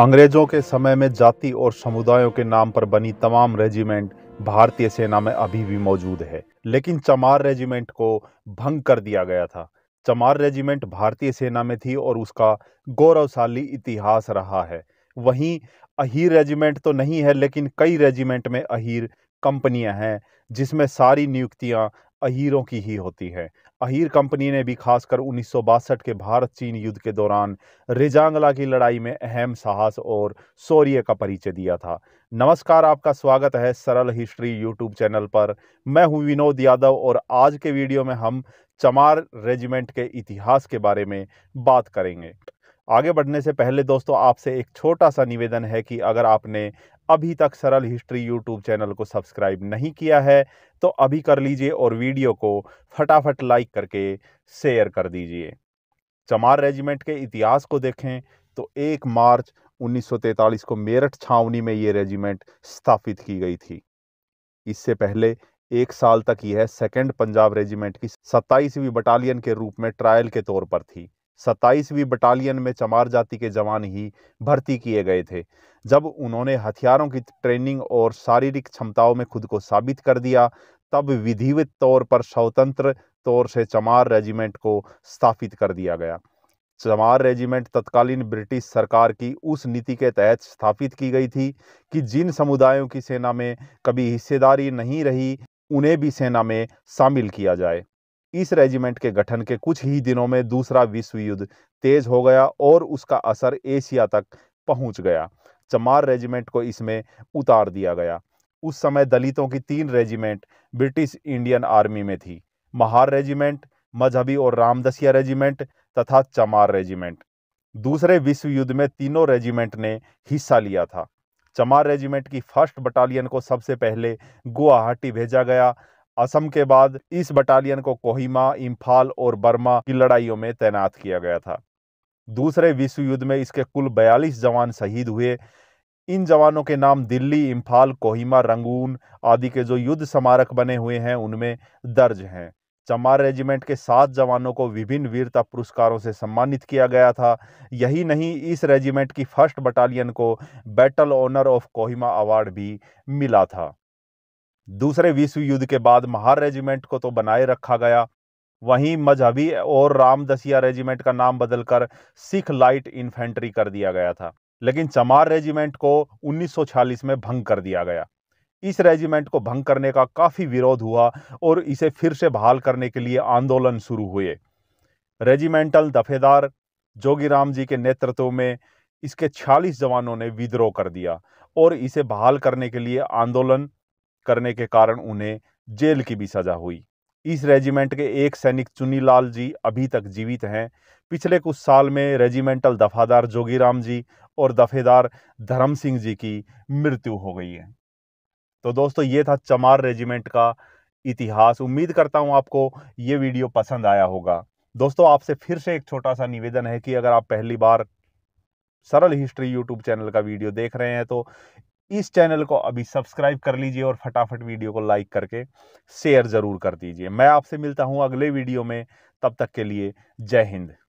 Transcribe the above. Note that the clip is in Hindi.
अंग्रेजों के समय में जाति और समुदायों के नाम पर बनी तमाम रेजिमेंट भारतीय सेना में अभी भी मौजूद है लेकिन चमार रेजिमेंट को भंग कर दिया गया था चमार रेजिमेंट भारतीय सेना में थी और उसका गौरवशाली इतिहास रहा है वहीं अहीर रेजिमेंट तो नहीं है लेकिन कई रेजिमेंट में अहीर कंपनियां हैं जिसमें सारी नियुक्तियां अहीरों की ही होती है अहीर कंपनी ने भी खासकर उन्नीस के भारत चीन युद्ध के दौरान रिजांगला की लड़ाई में अहम साहस और शौर्य का परिचय दिया था नमस्कार आपका स्वागत है सरल हिस्ट्री यूट्यूब चैनल पर मैं हूं विनोद यादव और आज के वीडियो में हम चमार रेजिमेंट के इतिहास के बारे में बात करेंगे आगे बढ़ने से पहले दोस्तों आपसे एक छोटा सा निवेदन है कि अगर आपने अभी तक सरल हिस्ट्री यूट्यूब चैनल को सब्सक्राइब नहीं किया है तो अभी कर लीजिए और वीडियो को फटाफट लाइक करके शेयर कर दीजिए चमार रेजिमेंट के इतिहास को देखें तो एक मार्च 1943 को मेरठ छावनी में ये रेजिमेंट स्थापित की गई थी इससे पहले एक साल तक यह सेकेंड पंजाब रेजिमेंट की सत्ताईसवीं बटालियन के रूप में ट्रायल के तौर पर थी सत्ताईसवीं बटालियन में चमार जाति के जवान ही भर्ती किए गए थे जब उन्होंने हथियारों की ट्रेनिंग और शारीरिक क्षमताओं में खुद को साबित कर दिया तब विधिवत तौर पर स्वतंत्र तौर से चमार रेजिमेंट को स्थापित कर दिया गया चमार रेजिमेंट तत्कालीन ब्रिटिश सरकार की उस नीति के तहत स्थापित की गई थी कि जिन समुदायों की सेना में कभी हिस्सेदारी नहीं रही उन्हें भी सेना में शामिल किया जाए इस रेजिमेंट के गठन के कुछ ही दिनों में दूसरा विश्व युद्ध तेज हो गया और उसका असर एशिया तक पहुंच गया चमार रेजिमेंट को इसमें उतार दिया गया उस समय दलितों की तीन रेजिमेंट ब्रिटिश इंडियन आर्मी में थी महार रेजिमेंट मजहबी और रामदसिया रेजिमेंट तथा चमार रेजिमेंट दूसरे विश्व युद्ध में तीनों रेजिमेंट ने हिस्सा लिया था चमार रेजिमेंट की फर्स्ट बटालियन को सबसे पहले गुवाहाटी भेजा गया असम के बाद इस बटालियन को कोहिमा इम्फाल और बर्मा की लड़ाइयों में तैनात किया गया था दूसरे विश्व युद्ध में इसके कुल बयालीस जवान शहीद हुए इन जवानों के नाम दिल्ली इम्फाल कोहिमा रंगून आदि के जो युद्ध स्मारक बने हुए हैं उनमें दर्ज हैं चमार रेजिमेंट के सात जवानों को विभिन्न वीरता पुरस्कारों से सम्मानित किया गया था यही नहीं इस रेजिमेंट की फर्स्ट बटालियन को battle honour of Kohima award भी मिला था दूसरे विश्व युद्ध के बाद महार रेजिमेंट को तो बनाए रखा गया वहीं मजहबी और रामदसिया रेजिमेंट का नाम बदलकर सिख लाइट इन्फेंट्री कर दिया गया था लेकिन चमार रेजिमेंट को 1946 में भंग कर दिया गया इस रेजिमेंट को भंग करने का काफ़ी विरोध हुआ और इसे फिर से बहाल करने के लिए आंदोलन शुरू हुए रेजिमेंटल दफेदार जोगीराम जी के नेतृत्व में इसके 46 जवानों ने विद्रोह कर दिया और इसे बहाल करने के लिए आंदोलन करने के कारण उन्हें जेल की भी सजा हुई इस रेजिमेंट के एक सैनिक चुनीलाल जी अभी तक जीवित हैं पिछले कुछ साल में रेजिमेंटल दफादार जोगीराम जी और दफेदार धर्म सिंह जी की मृत्यु हो गई है तो दोस्तों ये था चमार रेजिमेंट का इतिहास उम्मीद करता हूँ आपको ये वीडियो पसंद आया होगा दोस्तों आपसे फिर से एक छोटा सा निवेदन है कि अगर आप पहली बार सरल हिस्ट्री यूट्यूब चैनल का वीडियो देख रहे हैं तो इस चैनल को अभी सब्सक्राइब कर लीजिए और फटाफट वीडियो को लाइक करके शेयर ज़रूर कर दीजिए मैं आपसे मिलता हूँ अगले वीडियो में तब तक के लिए जय हिंद